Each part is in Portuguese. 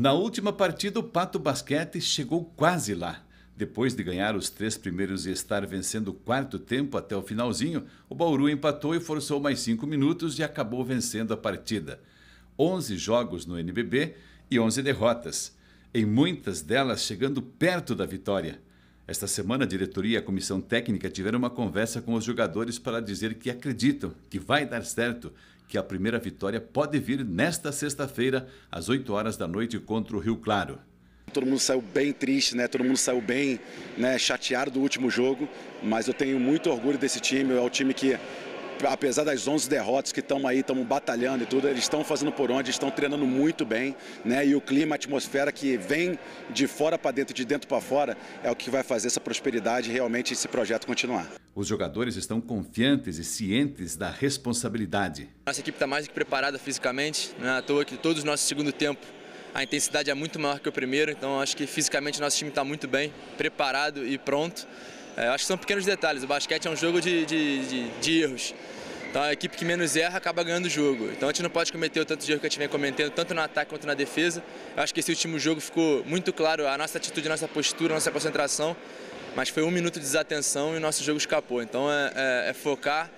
Na última partida, o Pato Basquete chegou quase lá. Depois de ganhar os três primeiros e estar vencendo o quarto tempo até o finalzinho, o Bauru empatou e forçou mais cinco minutos e acabou vencendo a partida. 11 jogos no NBB e 11 derrotas, em muitas delas chegando perto da vitória. Esta semana, a diretoria e a comissão técnica tiveram uma conversa com os jogadores para dizer que acreditam que vai dar certo, que a primeira vitória pode vir nesta sexta-feira, às 8 horas da noite, contra o Rio Claro. Todo mundo saiu bem triste, né? Todo mundo saiu bem né? chateado do último jogo, mas eu tenho muito orgulho desse time. É o time que apesar das 11 derrotas que estão aí, estão batalhando e tudo, eles estão fazendo por onde, estão treinando muito bem, né? E o clima, a atmosfera que vem de fora para dentro, de dentro para fora, é o que vai fazer essa prosperidade realmente esse projeto continuar. Os jogadores estão confiantes e cientes da responsabilidade. Nossa equipe está mais do que preparada fisicamente, não é à toa que todos os nossos segundo tempo a intensidade é muito maior que o primeiro, então acho que fisicamente nosso time está muito bem, preparado e pronto. É, acho que são pequenos detalhes. O basquete é um jogo de, de, de, de erros. Então a equipe que menos erra acaba ganhando o jogo. Então a gente não pode cometer o tanto de erro que a gente vem cometendo, tanto no ataque quanto na defesa. Eu acho que esse último jogo ficou muito claro a nossa atitude, a nossa postura, a nossa concentração. Mas foi um minuto de desatenção e o nosso jogo escapou. Então é, é, é focar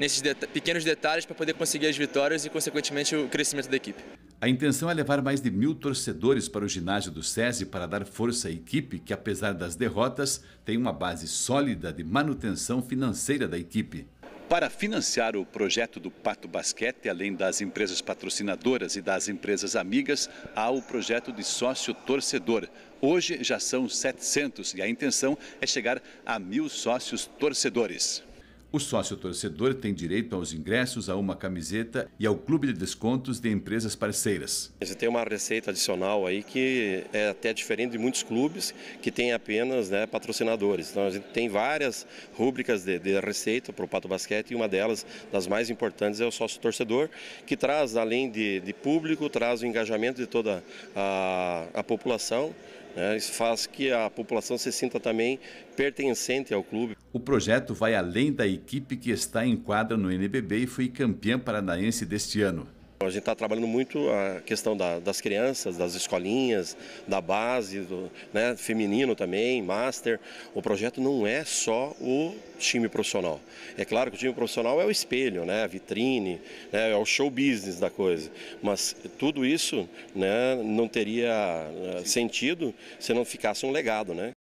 nesses pequenos detalhes para poder conseguir as vitórias e, consequentemente, o crescimento da equipe. A intenção é levar mais de mil torcedores para o ginásio do SESI para dar força à equipe que, apesar das derrotas, tem uma base sólida de manutenção financeira da equipe. Para financiar o projeto do Pato Basquete, além das empresas patrocinadoras e das empresas amigas, há o projeto de sócio torcedor. Hoje já são 700 e a intenção é chegar a mil sócios torcedores. O sócio torcedor tem direito aos ingressos, a uma camiseta e ao clube de descontos de empresas parceiras. Você tem uma receita adicional aí que é até diferente de muitos clubes que têm apenas né, patrocinadores. Então a gente tem várias rúbricas de, de receita para o Pato Basquete e uma delas, das mais importantes, é o sócio torcedor, que traz, além de, de público, traz o engajamento de toda a, a população. Né, isso faz que a população se sinta também pertencente ao clube. O projeto vai além da equipe que está em quadra no NBB e foi campeã paranaense deste ano. A gente está trabalhando muito a questão da, das crianças, das escolinhas, da base, do, né, feminino também, master. O projeto não é só o time profissional. É claro que o time profissional é o espelho, né, a vitrine, né, é o show business da coisa. Mas tudo isso né, não teria eh, sentido se não ficasse um legado. Né?